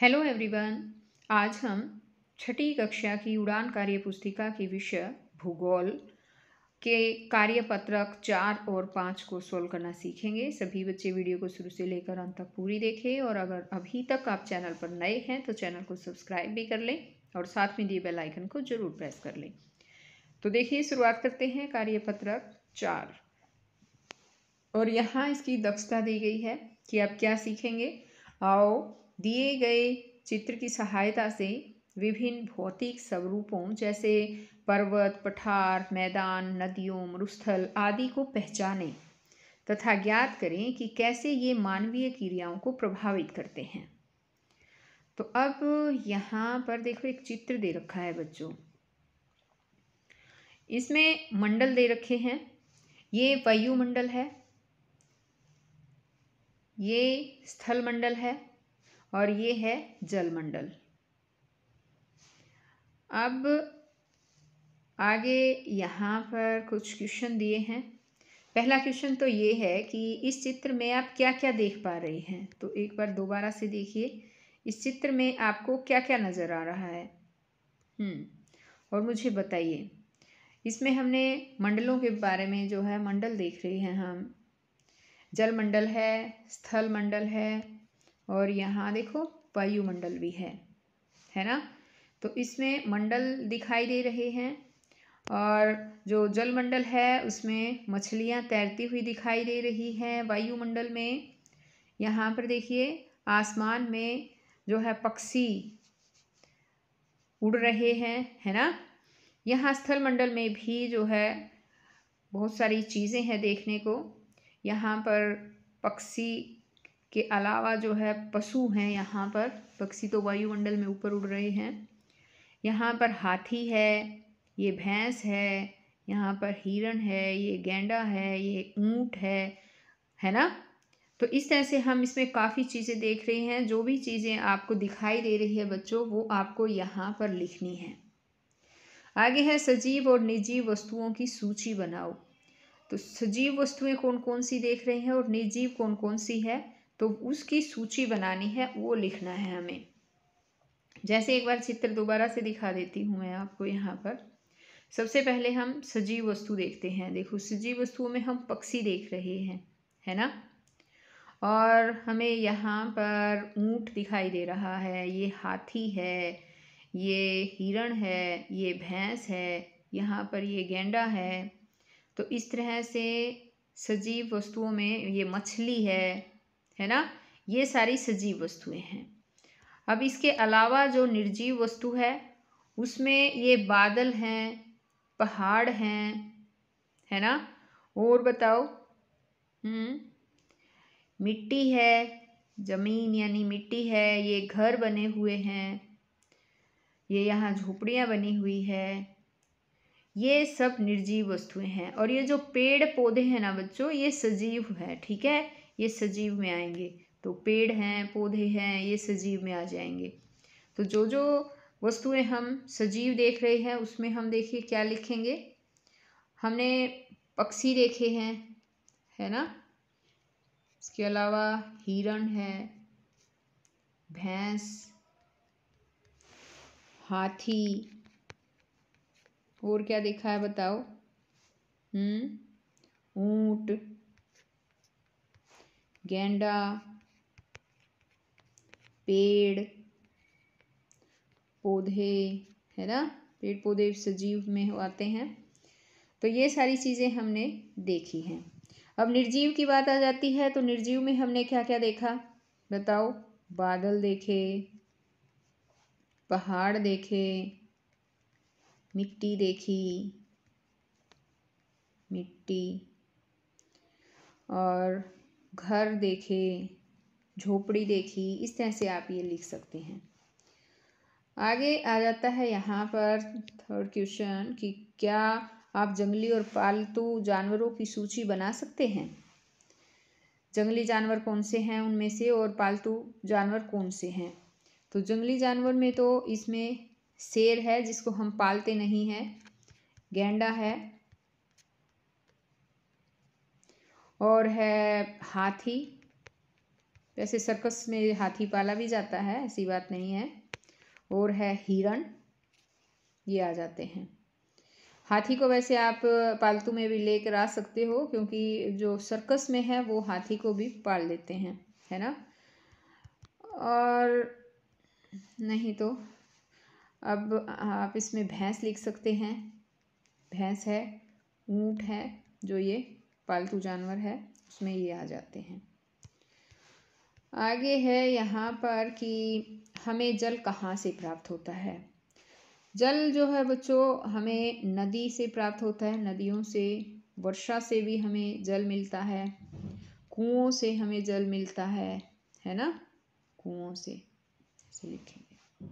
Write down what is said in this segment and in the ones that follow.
hello everyone आज हम छठी कक्षा की उड़ान कार्य पुस्तिका के विषय भूगोल के कार्यपत्रक चार और पाँच को सोल्व करना सीखेंगे सभी बच्चे वीडियो को शुरू से लेकर अंत तक पूरी देखें और अगर अभी तक आप चैनल पर नए हैं तो चैनल को सब्सक्राइब भी कर लें और साथ में दिए बेल आइकन को जरूर प्रेस कर लें तो देखिए शुरुआत करते हैं कार्यपत्रक चार और यहाँ इसकी दक्षता दी गई है कि आप क्या सीखेंगे आओ दिए गए चित्र की सहायता से विभिन्न भौतिक स्वरूपों जैसे पर्वत पठार मैदान नदियों मरुस्थल आदि को पहचाने तथा ज्ञात करें कि कैसे ये मानवीय क्रियाओं को प्रभावित करते हैं तो अब यहाँ पर देखो एक चित्र दे रखा है बच्चों इसमें मंडल दे रखे हैं ये वायुमंडल है ये स्थल मंडल है और ये है जलमंडल अब आगे यहाँ पर कुछ क्वेश्चन दिए हैं पहला क्वेश्चन तो ये है कि इस चित्र में आप क्या क्या देख पा रहे हैं तो एक बार दोबारा से देखिए इस चित्र में आपको क्या क्या नज़र आ रहा है हम्म, और मुझे बताइए इसमें हमने मंडलों के बारे में जो है मंडल देख रहे हैं हम जल मंडल है स्थल मंडल है और यहाँ देखो वायुमंडल भी है है ना तो इसमें मंडल दिखाई दे रहे हैं और जो जलमंडल है उसमें मछलियाँ तैरती हुई दिखाई दे रही हैं वायुमंडल में यहाँ पर देखिए आसमान में जो है पक्षी उड़ रहे हैं है ना यहाँ स्थल मंडल में भी जो है बहुत सारी चीज़ें हैं देखने को यहाँ पर पक्षी के अलावा जो है पशु हैं यहाँ पर पक्षी तो वायुमंडल में ऊपर उड़ रहे हैं यहाँ पर हाथी है ये भैंस है यहाँ पर हिरण है ये गेंडा है ये ऊँट है है ना तो इस तरह से हम इसमें काफ़ी चीज़ें देख रहे हैं जो भी चीज़ें आपको दिखाई दे रही है बच्चों वो आपको यहाँ पर लिखनी है आगे है सजीव और निर्जीव वस्तुओं की सूची बनाओ तो सजीव वस्तुएं कौन कौन सी देख रहे हैं और निर्जीव कौन कौन सी है तो उसकी सूची बनानी है वो लिखना है हमें जैसे एक बार चित्र दोबारा से दिखा देती हूँ मैं आपको यहाँ पर सबसे पहले हम सजीव वस्तु देखते हैं देखो सजीव वस्तुओं में हम पक्षी देख रहे हैं है ना और हमें यहाँ पर ऊँट दिखाई दे रहा है ये हाथी है ये हिरण है ये भैंस है यहाँ पर ये गेंडा है तो इस तरह से सजीव वस्तुओं में ये मछली है है ना ये सारी सजीव वस्तुएं हैं अब इसके अलावा जो निर्जीव वस्तु है उसमें ये बादल हैं पहाड़ हैं है ना और बताओ हम्म मिट्टी है ज़मीन यानी मिट्टी है ये घर बने हुए हैं ये यहाँ झोपड़ियाँ बनी हुई है ये सब निर्जीव वस्तुएं हैं और ये जो पेड़ पौधे हैं ना बच्चों ये सजीव है ठीक है ये सजीव में आएंगे तो पेड़ हैं पौधे हैं ये सजीव में आ जाएंगे तो जो जो वस्तुएं हम सजीव देख रहे हैं उसमें हम देखिए क्या लिखेंगे हमने पक्षी देखे हैं है ना इसके अलावा हिरण है भैंस हाथी और क्या देखा है बताओ हम्म ऊँट गेंडा पेड़ पौधे है ना पेड़ पौधे सजीव में हो आते हैं तो ये सारी चीज़ें हमने देखी हैं अब निर्जीव की बात आ जाती है तो निर्जीव में हमने क्या क्या देखा बताओ बादल देखे पहाड़ देखे मिट्टी देखी मिट्टी और घर देखे झोपड़ी देखी इस तरह से आप ये लिख सकते हैं आगे आ जाता है यहाँ पर थर्ड क्वेश्चन कि क्या आप जंगली और पालतू जानवरों की सूची बना सकते हैं जंगली जानवर कौन से हैं उनमें से और पालतू जानवर कौन से हैं तो जंगली जानवर में तो इसमें शेर है जिसको हम पालते नहीं हैं गेंडा है और है हाथी वैसे सर्कस में हाथी पाला भी जाता है ऐसी बात नहीं है और है हिरण ये आ जाते हैं हाथी को वैसे आप पालतू में भी लेकर आ सकते हो क्योंकि जो सर्कस में है वो हाथी को भी पाल लेते हैं है ना और नहीं तो अब आप इसमें भैंस लिख सकते हैं भैंस है ऊँट है जो ये पालतू जानवर है उसमें ये आ जाते हैं आगे है यहाँ पर कि हमें जल कहाँ से प्राप्त होता है जल जो है बच्चों हमें नदी से प्राप्त होता है नदियों से वर्षा से भी हमें जल मिलता है कुओं से हमें जल मिलता है है ना कुओं से ऐसे लिखेंगे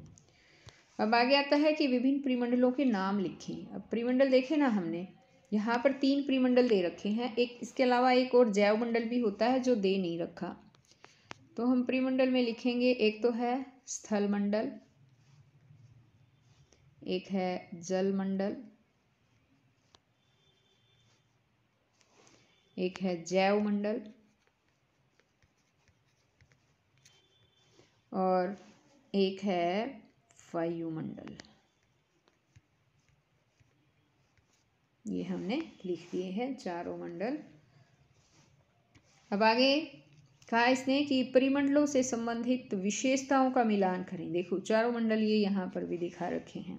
अब आगे आता है कि विभिन्न परिमंडलों के नाम लिखें अब परिमंडल देखे ना हमने यहाँ पर तीन प्रीमंडल दे रखे हैं एक इसके अलावा एक और जैव मंडल भी होता है जो दे नहीं रखा तो हम प्रीमंडल में लिखेंगे एक तो है स्थल मंडल एक है जल मंडल एक है जैव मंडल और एक है वायुमंडल ये हमने लिख दिए हैं चारों मंडल अब आगे कहा इसने कि परिमंडलों से संबंधित विशेषताओं का मिलान करें देखो चारों मंडल ये यहाँ पर भी दिखा रखे हैं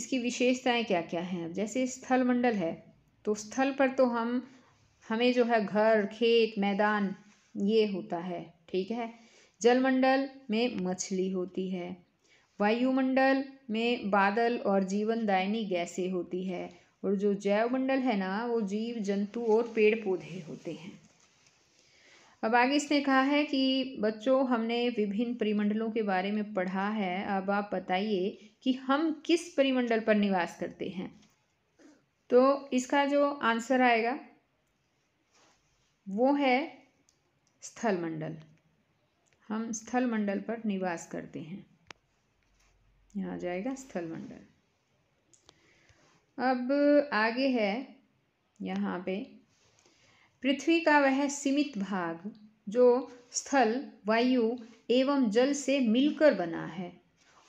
इसकी विशेषताएं क्या क्या हैं जैसे स्थल मंडल है तो स्थल पर तो हम हमें जो है घर खेत मैदान ये होता है ठीक है जल मंडल में मछली होती है वायुमंडल में बादल और जीवनदायिनी गैसें होती है और जो जैवमंडल है ना वो जीव जंतु और पेड़ पौधे होते हैं अब आगे इसने कहा है कि बच्चों हमने विभिन्न परिमंडलों के बारे में पढ़ा है अब आप बताइए कि हम किस परिमंडल पर निवास करते हैं तो इसका जो आंसर आएगा वो है स्थलमंडल हम स्थलमंडल पर निवास करते हैं यहाँ आ जाएगा स्थल मंडल अब आगे है यहाँ पे पृथ्वी का वह सीमित भाग जो स्थल वायु एवं जल से मिलकर बना है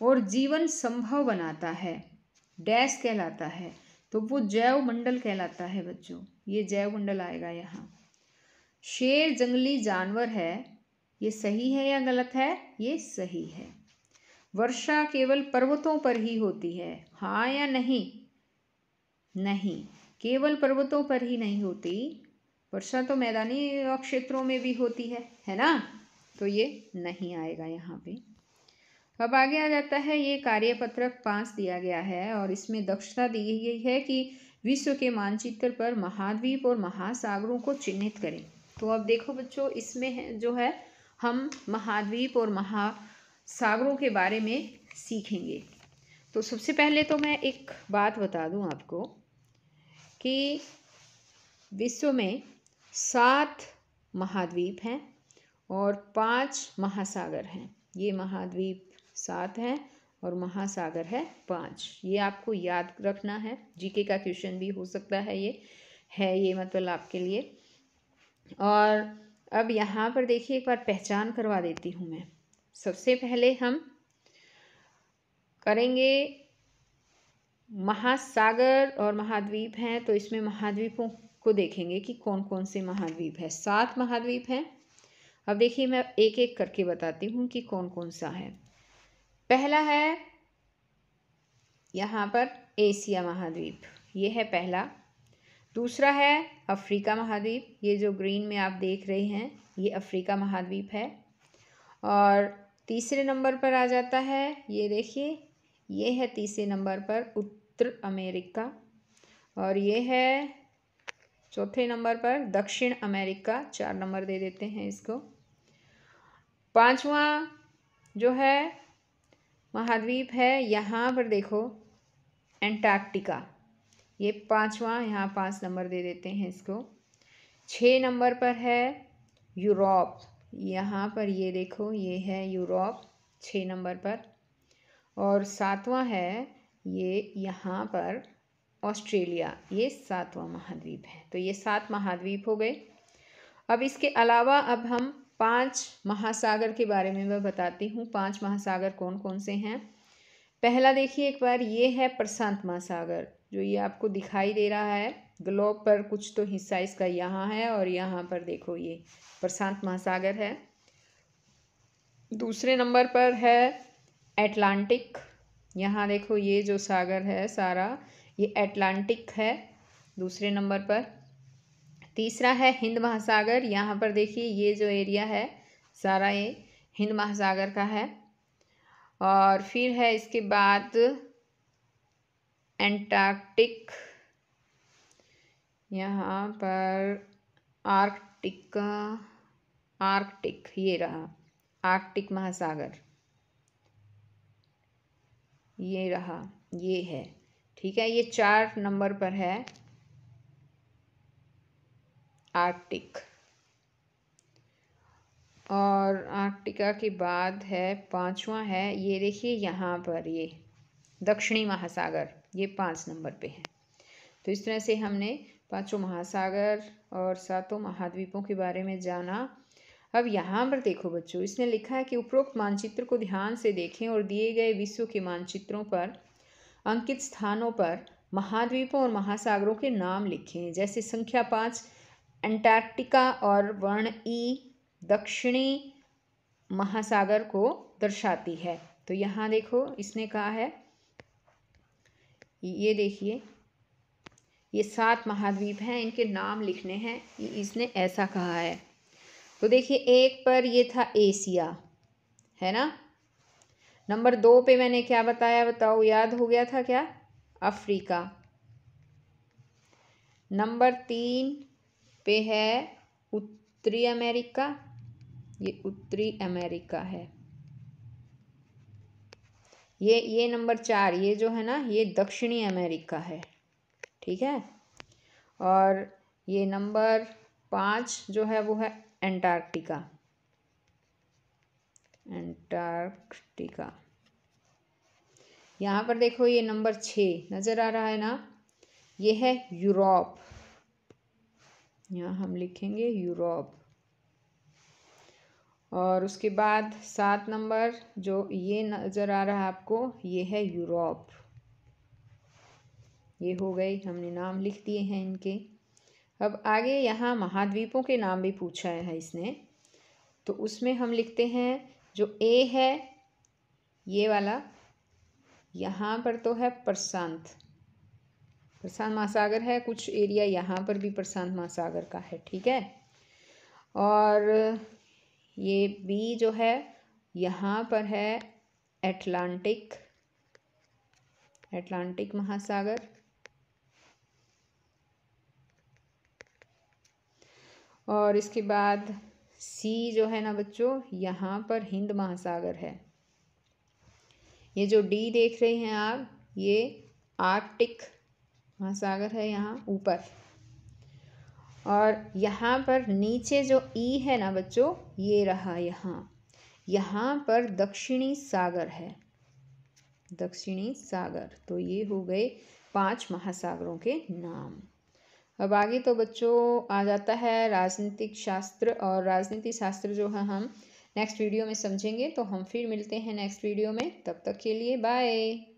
और जीवन संभव बनाता है डैश कहलाता है तो वो जैव मंडल कहलाता है बच्चों ये जैव मंडल आएगा यहाँ शेर जंगली जानवर है ये सही है या गलत है ये सही है वर्षा केवल पर्वतों पर ही होती है हाँ या नहीं नहीं केवल पर्वतों पर ही नहीं होती वर्षा तो मैदानी क्षेत्रों में भी होती है है ना तो ये नहीं आएगा यहाँ पे अब आगे आ जाता है ये कार्यपत्रक पाँच दिया गया है और इसमें दक्षता दी गई है कि विश्व के मानचित्र पर महाद्वीप और महासागरों को चिन्हित करें तो अब देखो बच्चों इसमें है जो है हम महाद्वीप और महा सागरों के बारे में सीखेंगे तो सबसे पहले तो मैं एक बात बता दूं आपको कि विश्व में सात महाद्वीप हैं और पांच महासागर हैं ये महाद्वीप सात हैं और महासागर है पांच ये आपको याद रखना है जीके का क्वेश्चन भी हो सकता है ये है ये मतलब आपके लिए और अब यहाँ पर देखिए एक बार पहचान करवा देती हूँ मैं सबसे पहले हम करेंगे महासागर और महाद्वीप हैं तो इसमें महाद्वीपों को देखेंगे कि कौन कौन से महाद्वीप है सात महाद्वीप हैं अब देखिए मैं एक एक करके बताती हूँ कि कौन कौन सा है पहला है यहाँ पर एशिया महाद्वीप ये है पहला दूसरा है अफ्रीका महाद्वीप ये जो ग्रीन में आप देख रहे हैं ये अफ्रीका महाद्वीप है और तीसरे नंबर पर आ जाता है ये देखिए ये है तीसरे नंबर पर उत्तर अमेरिका और ये है चौथे नंबर पर दक्षिण अमेरिका चार नंबर दे देते हैं इसको पांचवा जो है महाद्वीप है यहाँ पर देखो एंटार्क्टिका ये पांचवा यहाँ पांच नंबर दे देते हैं इसको छः नंबर पर है यूरोप यहाँ पर ये देखो ये है यूरोप छः नंबर पर और सातवां है ये यहाँ पर ऑस्ट्रेलिया ये सातवां महाद्वीप है तो ये सात महाद्वीप हो गए अब इसके अलावा अब हम पांच महासागर के बारे में मैं बताती हूँ पांच महासागर कौन कौन से हैं पहला देखिए एक बार ये है प्रशांत महासागर जो ये आपको दिखाई दे रहा है ग्लोब पर कुछ तो हिस्सा इसका यहाँ है और यहाँ पर देखो ये प्रशांत महासागर है दूसरे नंबर पर है एटलांटिक यहाँ देखो ये जो सागर है सारा ये एटलांटिक है दूसरे नंबर पर तीसरा है हिंद महासागर यहाँ पर देखिए ये जो एरिया है सारा ये हिंद महासागर का है और फिर है इसके बाद एंटार्कटिक यहाँ पर आर्कटिक आर्कटिक ये रहा आर्कटिक महासागर ये रहा ये है ठीक है ये चार नंबर पर है आर्कटिक और आर्कटिका के बाद है पांचवा है ये देखिए यहाँ पर ये दक्षिणी महासागर ये पाँच नंबर पे है तो इस तरह से हमने पांचों महासागर और सातों महाद्वीपों के बारे में जाना अब यहाँ पर देखो बच्चों इसने लिखा है कि उपरोक्त मानचित्र को ध्यान से देखें और दिए गए विश्व के मानचित्रों पर अंकित स्थानों पर महाद्वीपों और महासागरों के नाम लिखें जैसे संख्या पाँच एंटार्क्टिका और वर्ण ई दक्षिणी महासागर को दर्शाती है तो यहाँ देखो इसने कहा है ये देखिए ये सात महाद्वीप हैं इनके नाम लिखने हैं इसने ऐसा कहा है तो देखिए एक पर ये था एशिया है ना नंबर दो पे मैंने क्या बताया बताओ याद हो गया था क्या अफ्रीका नंबर तीन पे है उत्तरी अमेरिका ये उत्तरी अमेरिका है ये ये नंबर चार ये जो है ना ये दक्षिणी अमेरिका है ठीक है और ये नंबर पाँच जो है वो है एंटार्क्टिका एंटार्क्टिका यहाँ पर देखो ये नंबर छः नज़र आ रहा है ना ये है यूरोप यहाँ हम लिखेंगे यूरोप और उसके बाद सात नंबर जो ये नज़र आ रहा है आपको ये है यूरोप ये हो गए हमने नाम लिख दिए हैं इनके अब आगे यहाँ महाद्वीपों के नाम भी पूछा है इसने तो उसमें हम लिखते हैं जो ए है ये वाला यहाँ पर तो है प्रशांत प्रशांत महासागर है कुछ एरिया यहाँ पर भी प्रशांत महासागर का है ठीक है और ये बी जो है यहाँ पर है एटलांटिक एटलांटिक महासागर और इसके बाद सी जो है ना बच्चों यहाँ पर हिंद महासागर है ये जो डी देख रहे हैं आप ये आर्कटिक महासागर है यहाँ ऊपर और यहाँ पर नीचे जो ई है ना बच्चों ये रहा यहाँ यहाँ पर दक्षिणी सागर है दक्षिणी सागर तो ये हो गए पांच महासागरों के नाम अब आगे तो बच्चों आ जाता है राजनीतिक शास्त्र और राजनीति शास्त्र जो है हम नेक्स्ट वीडियो में समझेंगे तो हम फिर मिलते हैं नेक्स्ट वीडियो में तब तक के लिए बाय